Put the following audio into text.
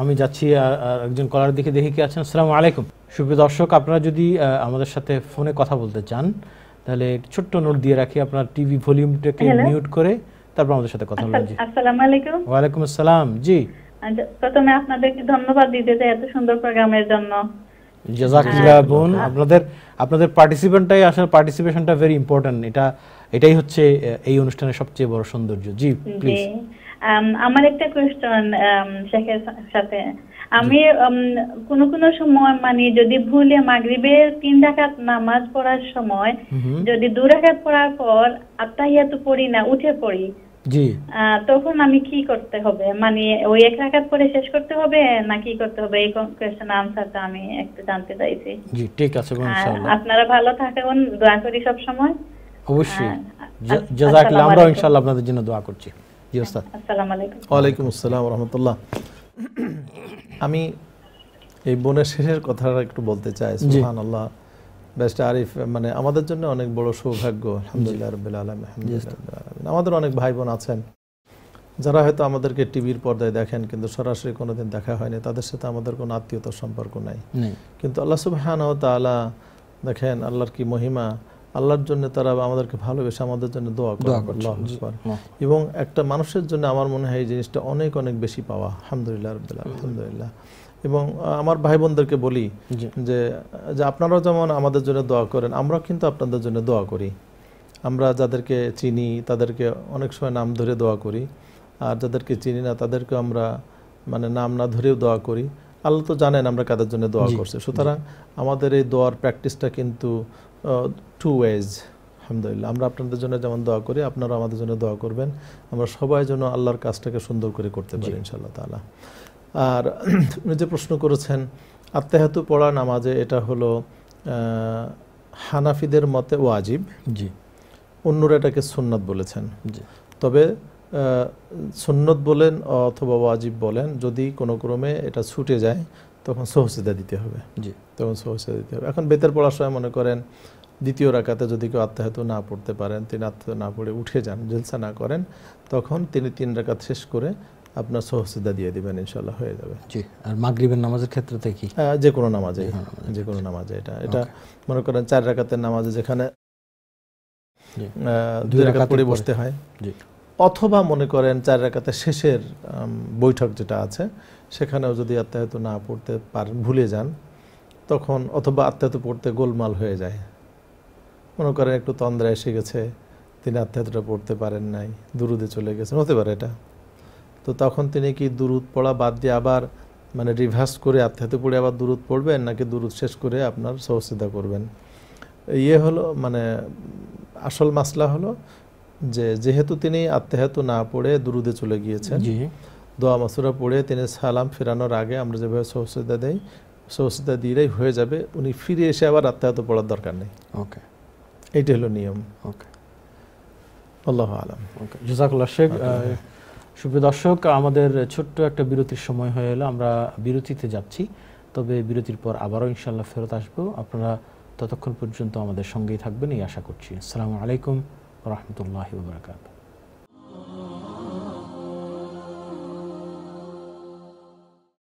আমি যাচ্ছি একজন কলার দিকে দেখি কি আছেন আসসালামু আলাইকুম সুপ্রিয় দর্শক আপনারা যদি আমাদের সাথে ফোনে কথা বলতে চান তাহলে ছোট্ট নোট দিয়ে রাখি আপনার টিভি ভলিউমটাকে মিউট করে তারপর আমাদের সাথে কথা বলুন জি আসসালামু আলাইকুম ওয়া আলাইকুম আসসালাম জি আচ্ছা, প্রথমে আপনাদেরকে ধন্যবাদ দিতে চাই এত সুন্দর প্রোগ্রামের জন্য জাযাকাল্লাহ বোন আপনাদের আপনাদের পার্টিসিপেন্টটাই আসলে পার্টিসিপেশনটা ভেরি ইম্পর্টেন্ট এটা এটাই হচ্ছে এই অনুষ্ঠানের সবচেয়ে বড় সৌন্দর্য জি প্লিজ আমার একটা কোয়েশ্চন শেখের সাথে আমি কোন কোন সময় মানে যদি ভুলে মাগরিবের তিন ডাকাত নামাজ পড়ার সময় যদি দু ডাকাত পড়ার পর তো পড়ি না উঠে পড়ি জি তখন আমি কি করতে হবে মানে ওই এক রাকাত পরে শেষ করতে হবে না কি করতে হবে এই কোশ্চেন আনসারটা আমি একটু জানতে চাইছি জি ঠিক আছে আপনারা ভালো থাকেন দোয়া করি সব সময় অবশ্যই জাজাকাল্লাহ আপনাদের জন্য দোয়া করছি জি ওস্তাদ ওয়ালাইকুম আসসালাম আমি এই বোনের শেষের কথাটা একটু বলতে চাই বেস্ট আরিফ মানে আমাদের জন্য অনেক বড় সৌভাগ্য আলহামদুলিল্লাহ আমাদের অনেক ভাই বোন আছেন যারা হয়তো আমাদেরকে টিভির পর্দায় দেখেন কিন্তু সরাসরি কোনোদিন দেখা হয়নি তাদের সাথে আমাদের কোনো আত্মীয়তার সম্পর্ক নাই কিন্তু আল্লাহ সুবহানাহু দেখেন আল্লাহর কি মহিমা আল্লাহর জন্য তারা আমাদেরকে ভালোবেসে আমাদের জন্য দোয়া করে এবং একটা মানুষের জন্য আমার মনে হয় এই জিনিসটা অনেক অনেক বেশি পাওয়া আলহামদুলিল্লাহ আলহামদুলিল্লাহ এবং আমার ভাই বোনদেরকে বলি যে যে আপনারাও যেমন আমাদের জন্য দোয়া করেন আমরা কিন্তু আপনাদের জন্য দোয়া করি আমরা যাদেরকে চিনি তাদেরকে অনেক সময় নাম ধরে দোয়া করি আর যাদেরকে চিনি না তাদেরকে আমরা মানে নাম না ধরেও দোয়া করি আল্লাহ তো জানেন আমরা কাদের জন্য দোয়া করছি সুতরাং আমাদের এই দোয়ার প্র্যাকটিসটা কিন্তু টু ওয়েজ আলহামদুলিল্লাহ আমরা আপনাদের জন্য যেমন দোয়া করি আপনারা আমাদের জন্য দোয়া করবেন আমরা সবাই যেন আল্লাহর কাজটাকে সুন্দর করে করতে পারি ইনশাআল্লাহ তালা আর উনি যে প্রশ্ন করেছেন আত্মাহাতু পড়া নামাজে এটা হলো হানাফিদের মতে ওয়াজিব জি অন্যরা এটাকে সুন্নাত বলেছেন জি তবে সন্ন্যত বলেন অথবা ওয়াজিব বলেন যদি কোনো ক্রমে এটা ছুটে যায় তখন সহসিদা দিতে হবে জি তখন সহসিদা দিতে হবে এখন বেতের পড়ার সময় মনে করেন দ্বিতীয় রাকাতে যদি কেউ আত্মাহাত না পড়তে পারেন তিনি আত্মাহাত না পড়ে উঠে যান জলসা না করেন তখন তিনি তিন রাখাত শেষ করে আপনার সহসিদা দিয়ে দিবেন ইনশাল্লাহ হয়ে যাবে জি আর মাগরিবের নামাজের ক্ষেত্রে কি যে কোনো নামাজে যে কোনো নামাজে এটা এটা মনে করেন চার রাকাতের নামাজে যেখানে দুই রাকাত পড়ে বসতে হয় জি অথবা মনে করেন চার রাকাতে শেষের বৈঠক যেটা আছে সেখানেও যদি আত্মায়ত না পড়তে পার ভুলে যান তখন অথবা আত্মায়ত পড়তে গোলমাল হয়ে যায় মনে করেন একটু তন্দ্রা এসে গেছে তিনি আত্মায়তটা পড়তে পারেন নাই দুরুদে চলে গেছেন হতে পারে এটা তো তখন তিনি কি দুরুদ পড়া বাদ দিয়ে আবার মানে রিভার্স করে আত্মায়তে পড়ে আবার দুরুদ পড়বেন নাকি দুরুদ শেষ করে আপনার সহসিদ্ধা করবেন ইয়ে হলো মানে আসল মাসলা হলো যে যেহেতু তিনি আত্মেহাতু না পড়ে দুরুদে চলে গিয়েছেন দোয়া মাসুরা পড়ে তিনি সালাম ফেরানোর আগে আমরা যেভাবে সহসিদা দেই সহসিদা দিলেই হয়ে যাবে উনি ফিরে এসে আবার আত্মেহাতু পড়ার দরকার নেই ওকে এইটা হলো নিয়ম ওকে আল্লাহ আলম ওকে জুজাকুল্লাহ শেখ সুপ্রিয় দর্শক আমাদের ছোট্ট একটা বিরতির সময় হয়ে এলো আমরা বিরতিতে যাচ্ছি তবে বিরতির পর আবারও ইনশাল্লাহ ফেরত আসবো আপনারা ততক্ষণ পর্যন্ত আমাদের সঙ্গেই থাকবেন এই আশা করছি আসসালামু আলাইকুম ورحمة الله وبركاته